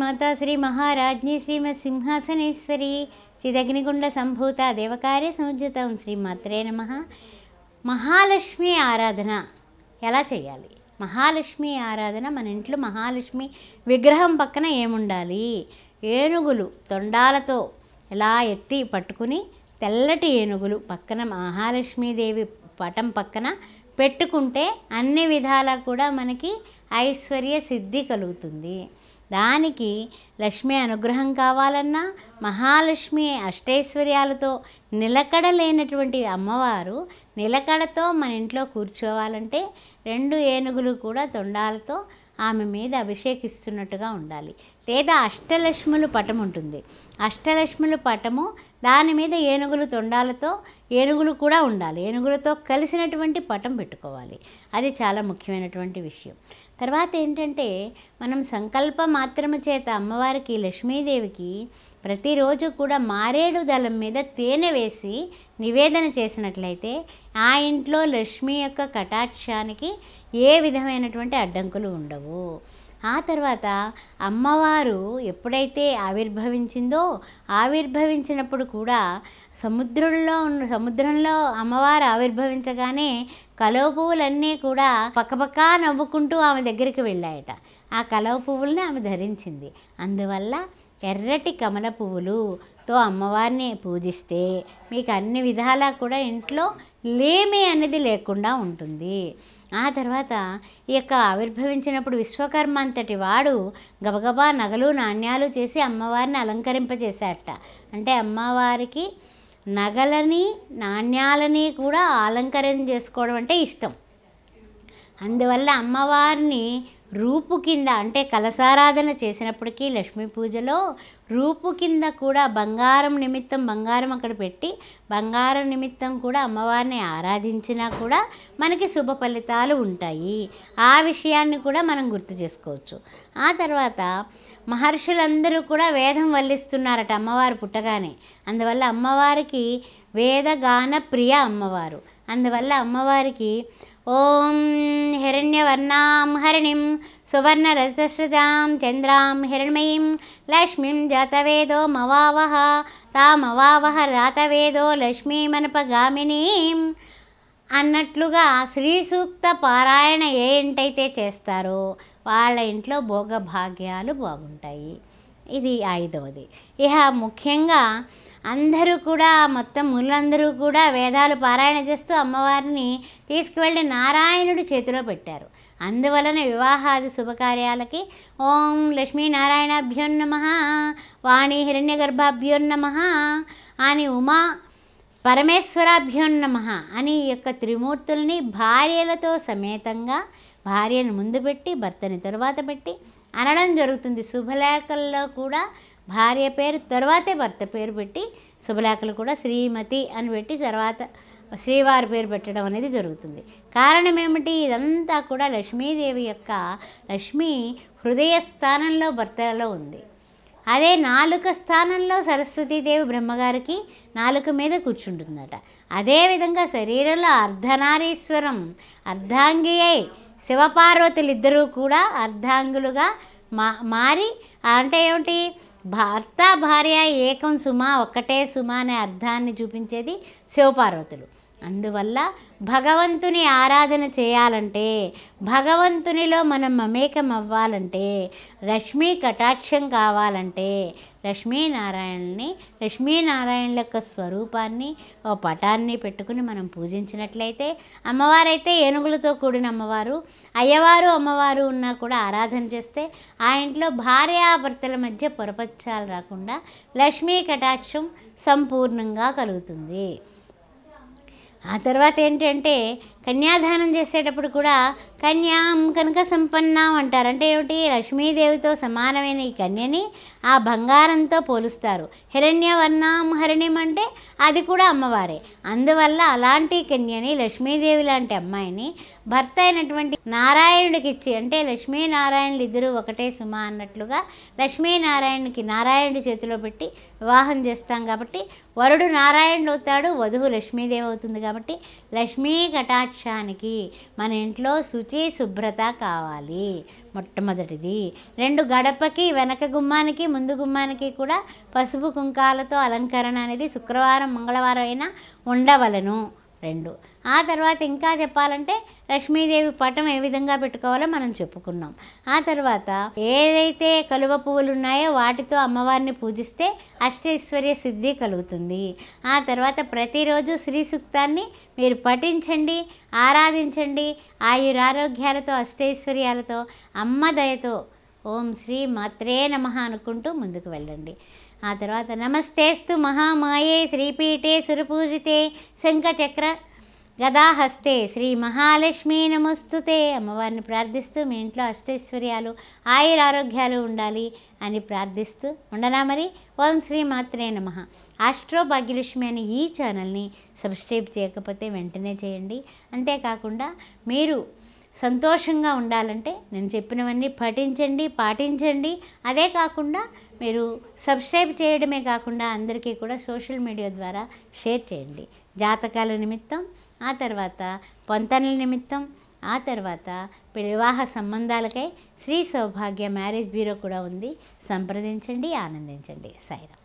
మాతా శ్రీ మహారాజ్ని శ్రీమత్ సింహాసనేశ్వరి చిదగ్నిగుండ సంభూత దేవకార్య శ్రీ శ్రీమాత్రే నమ మహాలక్ష్మి ఆరాధన ఎలా చేయాలి మహాలక్ష్మి ఆరాధన మన ఇంట్లో మహాలక్ష్మి విగ్రహం పక్కన ఏముండాలి ఏనుగులు తొండాలతో ఎలా ఎత్తి పట్టుకుని తెల్లటి ఏనుగులు పక్కన మహాలక్ష్మీదేవి పటం పక్కన పెట్టుకుంటే అన్ని విధాలా కూడా మనకి ఐశ్వర్య సిద్ధి కలుగుతుంది దానికి లక్ష్మి అనుగ్రహం కావాలన్నా మహాలక్ష్మి అష్టైశ్వర్యాలతో నిలకడ లేనటువంటి అమ్మవారు నిలకడతో మన ఇంట్లో కూర్చోవాలంటే రెండు ఏనుగులు కూడా తొండాలతో ఆమె మీద అభిషేకిస్తున్నట్టుగా ఉండాలి లేదా అష్టలక్ష్ములు పటం ఉంటుంది అష్టలక్ష్ములు పటము దాని మీద ఏనుగులు తొండాలతో ఏనుగులు కూడా ఉండాలి ఏనుగులతో కలిసినటువంటి పటం పెట్టుకోవాలి అది చాలా ముఖ్యమైనటువంటి విషయం తర్వాత ఏంటంటే మనం సంకల్ప మాత్రము చేత అమ్మవారికి లక్ష్మీదేవికి ప్రతిరోజు కూడా మారేడు దళం మీద తేనె వేసి నివేదన చేసినట్లయితే ఆ ఇంట్లో లక్ష్మి యొక్క కటాక్షానికి ఏ విధమైనటువంటి అడ్డంకులు ఉండవు ఆ తర్వాత అమ్మవారు ఎప్పుడైతే ఆవిర్భవించిందో ఆవిర్భవించినప్పుడు కూడా సముద్రంలో ఉన్న సముద్రంలో అమ్మవారు ఆవిర్భవించగానే కలువ పువ్వులన్నీ కూడా పక్కపక్క నవ్వుకుంటూ ఆమె దగ్గరికి వెళ్ళాయట ఆ కలవ పువ్వుల్ని ఆమె ధరించింది అందువల్ల ఎర్రటి కమల పువ్వులుతో అమ్మవారిని పూజిస్తే మీకు అన్ని విధాలా కూడా ఇంట్లో లేమి అనేది లేకుండా ఉంటుంది ఆ తర్వాత ఈ యొక్క ఆవిర్భవించినప్పుడు విశ్వకర్మ అంతటి వాడు గబగబా నగలు నాణ్యాలు చేసి అమ్మవారిని అలంకరింపజేశాట అంటే అమ్మవారికి నగలని నాణ్యాలని కూడా అలంకరణ చేసుకోవడం అంటే ఇష్టం అందువల్ల అమ్మవారిని రూపు కింద అంటే కలసారాధన చేసినప్పటికీ లక్ష్మీ పూజలో రూపు కింద కూడా బంగారం నిమిత్తం బంగారం అక్కడ పెట్టి బంగారం నిమిత్తం కూడా అమ్మవారిని ఆరాధించినా కూడా మనకి శుభ ఫలితాలు ఉంటాయి ఆ విషయాన్ని కూడా మనం గుర్తు చేసుకోవచ్చు ఆ తర్వాత మహర్షులందరూ కూడా వేదం వల్లిస్తున్నారట అమ్మవారు పుట్టగానే అందువల్ల అమ్మవారికి వేదగాన ప్రియ అమ్మవారు అందువల్ల అమ్మవారికి ఓం హిరణ్యవర్ణాం హరిణిం सुवर्णरससृजां చంద్రాం హిరణ్మయీం లక్ష్మీం జాతవేదో మవావహ తామవావహ రాతవేదో లక్ష్మీమనపగామినీం అన్నట్లుగా శ్రీ సూక్త పారాయణ ఏ ఇంటైతే చేస్తారో వాళ్ళ ఇంట్లో భోగభాగ్యాలు బాగుంటాయి ఇది ఐదవది ఇహ ముఖ్యంగా అందరూ కూడా మొత్తం ముళ్ళందరూ కూడా వేదాలు పారాయణ చేస్తూ అమ్మవారిని తీసుకువెళ్ళి నారాయణుడి చేతిలో పెట్టారు అందువలన వివాహాది శుభకార్యాలకి ఓం లక్ష్మీనారాయణాభ్యో నమ వాణి హిరణ్య గర్భాభ్యో అని ఉమా పరమేశ్వరాభ్యో అని ఈ యొక్క త్రిమూర్తుల్ని భార్యలతో సమేతంగా భార్యను ముందు పెట్టి భర్తని తరువాత పెట్టి అనడం జరుగుతుంది శుభలేఖల్లో కూడా భార్య పేరు తర్వాతే భర్త పేరు పెట్టి శుభలేఖలు కూడా శ్రీమతి అని పెట్టి తర్వాత శ్రీవారి పేరు పెట్టడం అనేది జరుగుతుంది కారణం ఏమిటి ఇదంతా కూడా లక్ష్మీదేవి యొక్క లక్ష్మి హృదయ స్థానంలో భర్తలో ఉంది అదే నాలుక స్థానంలో సరస్వతీదేవి బ్రహ్మగారికి నాలుక మీద కూర్చుంటుందట అదేవిధంగా శరీరంలో అర్ధనారీశ్వరం అర్ధాంగి అయి ఇద్దరూ కూడా అర్ధాంగులుగా మా మారి అంటే ఏమిటి భర్త భార్య ఏకం సుమ ఒక్కటే సుమ అనే అర్థాన్ని చూపించేది శివపార్వతులు అందువల్ల భగవంతుని ఆరాధన చేయాలంటే భగవంతునిలో మనం మమేకం అవ్వాలంటే రష్మి కటాక్షం కావాలంటే లక్ష్మీనారాయణని లక్ష్మీనారాయణ యొక్క స్వరూపాన్ని ఓ పటాన్ని పెట్టుకుని మనం పూజించినట్లయితే అమ్మవారైతే ఏనుగులతో కూడిన అమ్మవారు అయ్యవారు అమ్మవారు ఉన్నా కూడా ఆరాధన చేస్తే ఆ ఇంట్లో భార్యాభర్తల మధ్య పొరపచ్చాలు రాకుండా లక్ష్మీ కటాక్షం సంపూర్ణంగా కలుగుతుంది ఆ తర్వాత ఏంటంటే కన్యాదానం చేసేటప్పుడు కూడా కన్యాం కనుక సంపన్నం అంటారు అంటే ఏమిటి లక్ష్మీదేవితో సమానమైన ఈ కన్యని ఆ బంగారంతో పోలుస్తారు హిరణ్యవర్ణం హరిణ్యం అంటే అది కూడా అమ్మవారే అందువల్ల అలాంటి కన్యని లక్ష్మీదేవి లాంటి అమ్మాయిని భర్త అయినటువంటి నారాయణుడికి ఇచ్చి అంటే లక్ష్మీనారాయణులు ఇద్దరు ఒకటే సుమ అన్నట్లుగా లక్ష్మీనారాయణకి నారాయణుడి చేతిలో పెట్టి వివాహం చేస్తాం కాబట్టి వరుడు నారాయణుడు అవుతాడు వధువు లక్ష్మీదేవి అవుతుంది కాబట్టి లక్ష్మీ కటాక్ష కటాక్షానికి మన ఇంట్లో శుచి శుభ్రత కావాలి మొట్టమొదటిది రెండు గడపకి వెనక గుమ్మానికి ముందు గుమ్మానికి కూడా పసుపు కుంకాలతో అలంకరణ అనేది శుక్రవారం మంగళవారం అయినా ఉండవలను రెండు ఆ తర్వాత ఇంకా చెప్పాలంటే లక్ష్మీదేవి పటం ఏ విధంగా పెట్టుకోవాలో మనం చెప్పుకున్నాం ఆ తర్వాత ఏదైతే కలువ పువ్వులు ఉన్నాయో వాటితో అమ్మవారిని పూజిస్తే అష్టైశ్వర్య సిద్ధి కలుగుతుంది ఆ తర్వాత ప్రతిరోజు శ్రీ సూక్తాన్ని మీరు పఠించండి ఆరాధించండి ఆయురారోగ్యాలతో అష్టైశ్వర్యాలతో అమ్మ దయతో ఓం శ్రీ మాత్రే నమ అనుకుంటూ ముందుకు వెళ్ళండి ఆ తర్వాత నమస్తేస్తు మహామాయే శ్రీపీఠే సురపూజితే శంఖచక్ర గదాహస్తే శ్రీ మహాలక్ష్మీ నమస్తుతే అమ్మవారిని ప్రార్థిస్తూ మీ ఇంట్లో అష్టైశ్వర్యాలు ఆయురారోగ్యాలు ఉండాలి అని ప్రార్థిస్తూ ఉండనా మరి ఓం శ్రీ మాత్రే నమ ఆస్ట్రో భాగ్యలక్ష్మి అనే ఈ ఛానల్ని సబ్స్క్రైబ్ చేయకపోతే వెంటనే చేయండి అంతేకాకుండా మీరు సంతోషంగా ఉండాలంటే నేను చెప్పినవన్నీ పఠించండి పాటించండి అదే కాకుండా మీరు సబ్స్క్రైబ్ చేయడమే కాకుండా అందరికీ కూడా సోషల్ మీడియా ద్వారా షేర్ చేయండి జాతకాల నిమిత్తం ఆ తర్వాత పొంతనల నిమిత్తం ఆ తర్వాత వివాహ సంబంధాలకై శ్రీ సౌభాగ్య మ్యారేజ్ బ్యూరో కూడా ఉంది సంప్రదించండి ఆనందించండి సాయిరా